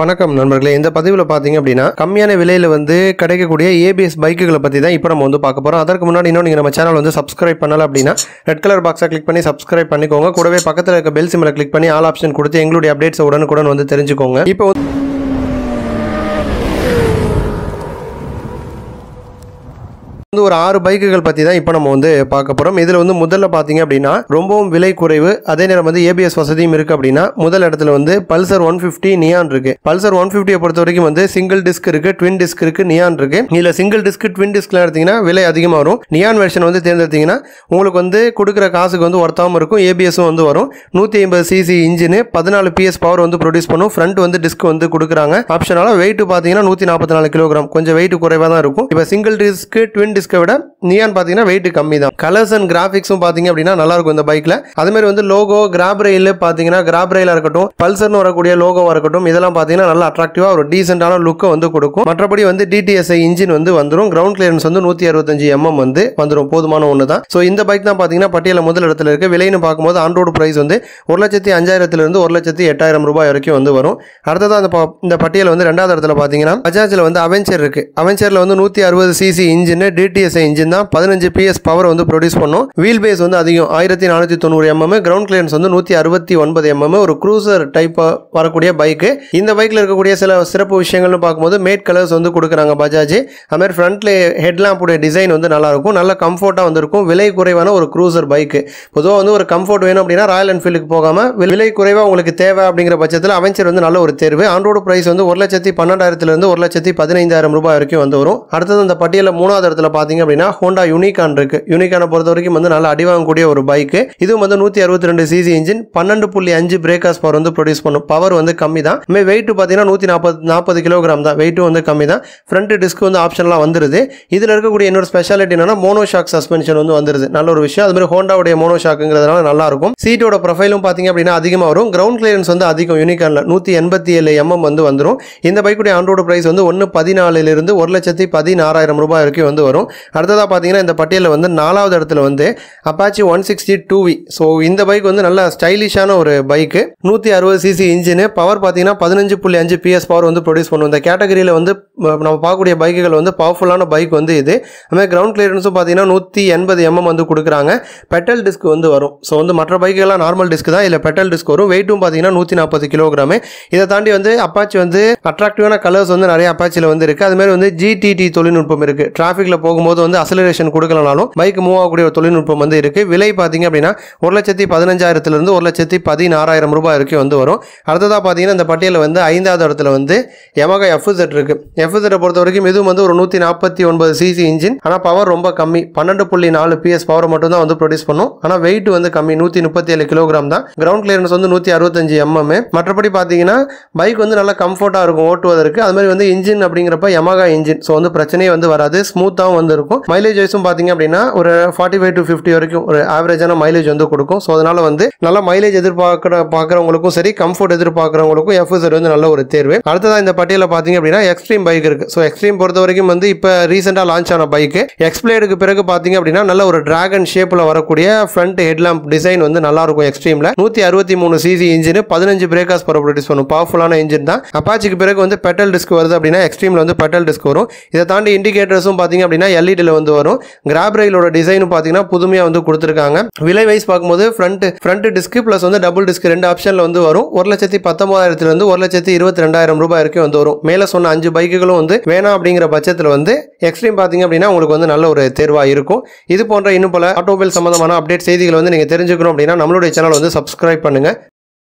வணக்கம் நண்பர்களே இந்த பதிவில் பார்த்தீங்க அப்படின்னா கம்மியான விலையில் வந்து கிடைக்கக்கூடிய ஏபிஎஸ் பைக்குகளை பற்றி தான் இப்போ நம்ம வந்து பார்க்க போகிறோம் அதற்கு முன்னாடி இன்னும் நீங்கள் நம்ம சேனல் வந்து சப்ஸ்கிரைப் பண்ணலை அப்படின்னா ரெட் கலர் பாக்ஸை கிளிக் பண்ணி சப்ஸ்கிரைப் பண்ணிக்கோங்க கூடவே பக்கத்தில் இருக்க பெல் சிம்மில் கிளிக் பண்ணி ஆல் ஆப்ஷன் கொடுத்து எங்களுடைய அப்டேட்ஸை உடனுக்குடன் வந்து தெரிஞ்சுக்கோங்க இப்போ வந்து ஒரு ஆறு பைக்குகள் பற்றி தான் இப்போ நம்ம வந்து பார்க்க போகிறோம் இதில் வந்து முதல்ல பார்த்தீங்க அப்படின்னா ரொம்பவும் விலை குறைவு அதே நேரம் வந்து ஏபிஎஸ் வசதியும் இருக்குது அப்படின்னா முதல் இடத்துல வந்து பல்சர் ஒன் ஃபிஃப்டி நியான் இருக்கு பல்சர் ஒன் ஃபிஃப்டியை பொறுத்த வரைக்கும் வந்து சிங்கிள் டிஸ்க் இருக்கு ட்வின் டிஸ்க் இருக்கு நியான் இருக்கு இதில் சிங்கிள் டிஸ்க் ட்வின் டிஸ்க்லாம் எடுத்தீங்கன்னா விலை அதிகமாக வரும் நியான் வெர்ஷன் வந்து தேர்ந்தெடுத்தீங்கன்னா உங்களுக்கு வந்து கொடுக்குற காசுக்கு வந்து ஒருத்தாம இருக்கும் ஏபிஎஸும் வந்து வரும் நூற்றி ஐம்பது சிசி இன்ஜின் பதினாலு பிஎஸ் பவர் வந்து ப்ரொடியூஸ் பண்ணும் ஃப்ரண்ட் வந்து டிஸ்க் வந்து கொடுக்குறாங்க ஆப்ஷனால வெயிட் பார்த்தீங்கன்னா நூற்றி நாற்பத்தி நாலு கிலோகிராம் கொஞ்சம் வெயிட் குறைவாக தான் இருக்கும் இப்போ சிங்கிள் டிஸ்க் ட்வின் டிஸ்க் எஸ்கை விட நியான் பார்த்தீங்கன்னா வெயிட் கம்மி தான் கலர்ஸ் அண்ட் கிராஃபிக்ஸும் பார்த்தீங்க அப்படின்னா நல்லா இருக்கும் இந்த பைக்கில் அதுமாதிரி வந்து லோகோ கிராப் ரயில் பார்த்தீங்கன்னா கிராப் ரயிலாக இருக்கட்டும் பல்சர்னு வரக்கூடிய லோகோவாக இருக்கட்டும் இதெல்லாம் பார்த்தீங்கன்னா நல்லா அட்ராக்டிவாக ஒரு டீசெண்டான லுக்கை வந்து கொடுக்கும் மற்றபடி வந்து டிடிஎஸ்ஐ இன்ஜின் வந்து வந்துடும் கிரவுண்ட் கிளியரன்ஸ் வந்து நூற்றி அறுபத்தஞ்சு எம்எம் வந்து வந்துடும் போதுமான ஒன்று தான் ஸோ இந்த பைக் தான் பார்த்தீங்கன்னா பட்டியல முதல் இடத்துல இருக்குது விலைன்னு பார்க்கும்போது ஆன்ரோடு ப்ரைஸ் வந்து ஒரு லட்சத்தி அஞ்சாயிரத்துலேருந்து ஒரு லட்சத்தி எட்டாயிரம் ரூபாய் வரைக்கும் வந்து வரும் அடுத்ததாக அந்த இந்த பட்டியலில் வந்து ரெண்டாவது இடத்துல பார்த்தீங்கன்னா பஜாஜில் வந்து அவென்ச்சர் இருக்குது அவென்ச்சரில் வந்து நூற்றி அறுபது சிசி இன்ஜின் டிடி டிவிஎஸ்ஐ இன்ஜின் தான் பதினஞ்சு பிஎஸ் பவர் வந்து ப்ரொடியூஸ் பண்ணும் வீல் பேஸ் வந்து அதிகம் ஆயிரத்தி நானூத்தி தொண்ணூறு எம்எம் கிரவுண்ட் கிளியன்ஸ் வந்து நூத்தி அறுபத்தி ஒன்பது எம்எம் ஒரு க்ரூசர் டைப் வரக்கூடிய பைக் இந்த பைக்ல இருக்கக்கூடிய சில சிறப்பு விஷயங்கள்னு பார்க்கும்போது மேட் கலர்ஸ் வந்து கொடுக்குறாங்க பஜாஜ் அதுமாதிரி ஃப்ரண்ட்ல ஹெட்லாம்புடைய டிசைன் வந்து நல்லா இருக்கும் நல்ல கம்ஃபர்ட்டா வந்து இருக்கும் விலை குறைவான ஒரு க்ரூசர் பைக் பொதுவாக வந்து ஒரு கம்ஃபர்ட் வேணும் அப்படின்னா ராயல் என்ஃபீல்டுக்கு போகாம விலை குறைவா உங்களுக்கு தேவை அப்படிங்கிற பட்சத்தில் அவெஞ்சர் வந்து நல்ல ஒரு தேர்வு ஆன்ரோடு பிரைஸ் வந்து ஒரு லட்சத்தி பன்னெண்டாயிரத்துல இருந்து ஒரு லட்சத்தி பதினைந்தாயிரம் ரூபாய் வரைக்கும் வந்து வரும் அடுத்தது அந்த பட்டியல மூணாவது இடத்துல பார்த்தீங்க பார்த்தீங்க அப்படின்னா ஹோண்டா யூனிகான் இருக்கு யூனிகானை பொறுத்த வரைக்கும் வந்து நல்லா அடி வாங்கக்கூடிய ஒரு பைக்கு இதுவும் வந்து நூற்றி அறுபத்தி ரெண்டு சிசி இன்ஜின் பன்னெண்டு புள்ளி அஞ்சு பிரேக்கர்ஸ் பவர் வந்து ப்ரொடியூஸ் பண்ணும் பவர் வந்து கம்மி தான் மே வெயிட் பார்த்தீங்கன்னா நூற்றி நாற்பது நாற்பது கிலோகிராம் தான் வெயிட்டும் வந்து கம்மி தான் ஃப்ரண்ட் டிஸ்க் வந்து ஆப்ஷன்லாம் வந்துருது இதில் இருக்கக்கூடிய இன்னொரு ஸ்பெஷாலிட்டி என்னன்னா மோனோ ஷாக் சஸ்பென்ஷன் வந்து வந்துருது நல்ல ஒரு விஷயம் அது மாதிரி ஹோண்டாவுடைய மோனோ ஷாக்குங்கிறதுனால நல்லா இருக்கும் சீட்டோட ப்ரொஃபைலும் பார்த்தீங்க அப்படின்னா அதிகமாக வரும் கிரவுண்ட் கிளியரன்ஸ் வந்து அதிகம் யூனிகான்ல நூற்றி எண்பத்தி ஏழு எம்எம் வந்து வந்துடும் இந்த பைக்குடைய ஆண்டோட ப்ரைஸ் வந்து ஒன்று பதினாலுலேருந்து ஒரு லட்சத்தி பதினாறாயிரம் ரூபாய் வரைக்கும் வந்து வரும் அடுத்ததாக பார்த்தீங்கன்னா இந்த பட்டியலில் வந்து நாலாவது இடத்துல வந்து Apache one sixty two V so இந்த பைக் வந்து நல்லா ஸ்டைலிஷான ஒரு பைக்கு நூற்றி அறுபது சிசி இன்ஜினு பவர் பார்த்தீங்கன்னா பதினஞ்சு புள்ளி அஞ்சு பிஎஸ் பவர் வந்து ப்ரொடியூஸ் பண்ணுவோம் இந்த கேட்டகரியில் வந்து நம்ம பார்க்கக்கூடிய பைக்குகள் வந்து பவர்ஃபுல்லான பைக் வந்து இது அதுமாதிரி கிரவுண்ட் கிளியரன்ஸும் பார்த்தீங்கன்னா நூற்றி எண்பது எம்எம் வந்து கொடுக்குறாங்க பெட்ரல் டிஸ்க் வந்து வரும் ஸோ வந்து மற்ற பைக்குகள்லாம் நார்மல் டிஸ்க் தான் இல்லை பெட்ரல் டிஸ்க் வரும் வெயிட்டும் பார்த்தீங்கன்னா நூற்றி நாற்பது கிலோகிராமு இதை தாண்டி வந்து அப்பாச்சி வந்து அட்ராக்டிவான கலர்ஸ் வந்து நிறைய அப்பாச்சியில் வந்து இருக்குது அதுமாதிரி வந்து ஜிடிடி தொழில்நுட்பம் இருக்குது டிராஃபிக்கில் போகும்போது போது வந்து அசலரேஷன் கொடுக்கலனாலும் பைக் மூவ் ஆகக்கூடிய ஒரு தொழில்நுட்பம் வந்து இருக்குது விலை பார்த்தீங்க அப்படின்னா ஒரு லட்சத்தி பதினஞ்சாயிரத்துலேருந்து ஒரு லட்சத்தி பதினாறாயிரம் ரூபாய் வரைக்கும் வந்து வரும் அடுத்ததாக பார்த்தீங்கன்னா இந்த பட்டியலில் வந்து ஐந்தாவது இடத்துல வந்து எமகா எஃப்இசெட் இருக்குது எஃப்இசெட்டை பொறுத்த வரைக்கும் இதுவும் வந்து ஒரு நூற்றி நாற்பத்தி ஒன்பது சிசி இன்ஜின் ஆனால் பவர் ரொம்ப கம்மி பன்னெண்டு புள்ளி நாலு பிஎஸ் பவர் மட்டும் தான் வந்து ப்ரொடியூஸ் பண்ணும் ஆனால் வெயிட் வந்து கம்மி நூற்றி முப்பத்தி ஏழு கிலோகிராம் தான் கிரவுண்ட் கிளியரன்ஸ் வந்து நூற்றி அறுபத்தஞ்சு எம்எம் மற்றபடி பார்த்தீங்கன்னா பைக் வந்து நல்லா கம்ஃபர்ட்டாக இருக்கும் ஓட்டுவதற்கு அது மாதிரி வந்து இன்ஜின் அப்படிங்கிறப்ப எமகா இன்ஜின் ஸோ வந்து பிரச்சனையே வந்து வராது ஸ்மூத்தாகவும் வந்து கொடுக்கும் மைலேஜ் வைஸும் பார்த்தீங்க அப்படின்னா ஒரு ஃபார்ட்டி ஃபைவ் டு ஃபிஃப்டி வரைக்கும் ஒரு ஆவரேஜான மைலேஜ் வந்து கொடுக்கும் ஸோ அதனால வந்து நல்லா மைலேஜ் எதிர்பார்க்குற பார்க்குறவங்களுக்கும் சரி கம்ஃபர்ட் எதிர்பார்க்குறவங்களுக்கும் எஃப் சார் வந்து நல்ல ஒரு தேர்வு அடுத்ததாக இந்த பட்டியலில் பார்த்தீங்க அப்படின்னா எக்ஸ்ட்ரீம் பைக் இருக்குது ஸோ எக்ஸ்ட்ரீம் பொறுத்த வரைக்கும் வந்து இப்போ ரீசெண்டாக லான்ச் ஆன பைக்கு எக்ஸ்பிளேடுக்கு பிறகு பார்த்தீங்க அப்படின்னா நல்ல ஒரு டிராகன் ஷேப்பில் வரக்கூடிய ஃப்ரண்ட் ஹெட்லாம்ப் டிசைன் வந்து நல்லா இருக்கும் எக்ஸ்ட்ரீமில் நூற்றி அறுபத்தி மூணு சிசி இன்ஜின் பதினஞ்சு பிரேக்காஸ் பவர் ப்ரொடியூஸ் பண்ணும் பவர்ஃபுல்லான இன்ஜின் தான் அப்பாச்சிக்கு பிறகு வந்து பெட்டல் டிஸ்க் வருது அப்படின்னா எக்ஸ்ட்ரீமில் வந்து பெட்டல் டிஸ்க் வரும் இதை தாண்டி இண்டிகேட்டர்ஸும் பார்த்தீங்க அப்படின்னா எல்இடியில் வந்து வரும் கிராப் ரயிலோட டிசைன் பார்த்தீங்கன்னா புதுமையாக வந்து கொடுத்துருக்காங்க விலை வைஸ் பார்க்கும்போது ஃப்ரண்ட் ஃப்ரண்ட் டிஸ்க் ப்ளஸ் வந்து டபுள் டிஸ்க் ரெண்டு ஆப்ஷனில் வந்து வரும் ஒரு லட்சத்தி பத்தொம்பதாயிரத்துலேருந்து ஒரு லட்சத்தி இருபத்தி ரெண்டாயிரம் ரூபாய் வரைக்கும் வந்து வரும் மேலே சொன்ன அஞ்சு பைக்குகளும் வந்து வேணாம் அப்படிங்கிற பட்சத்தில் வந்து எக்ஸ்ட்ரீம் பார்த்தீங்க அப்படின்னா உங்களுக்கு வந்து நல்ல ஒரு தேர்வாக இருக்கும் இது போன்ற இன்னும் பல ஆட்டோமொபைல் சம்மந்தமான அப்டேட் செய்திகளை வந்து நீங்கள் தெரிஞ்சுக்கணும் அப்படின்னா நம்மளுடைய சேனல் வந்து சப்ஸ்கிரைப் பண்ணுங்கள்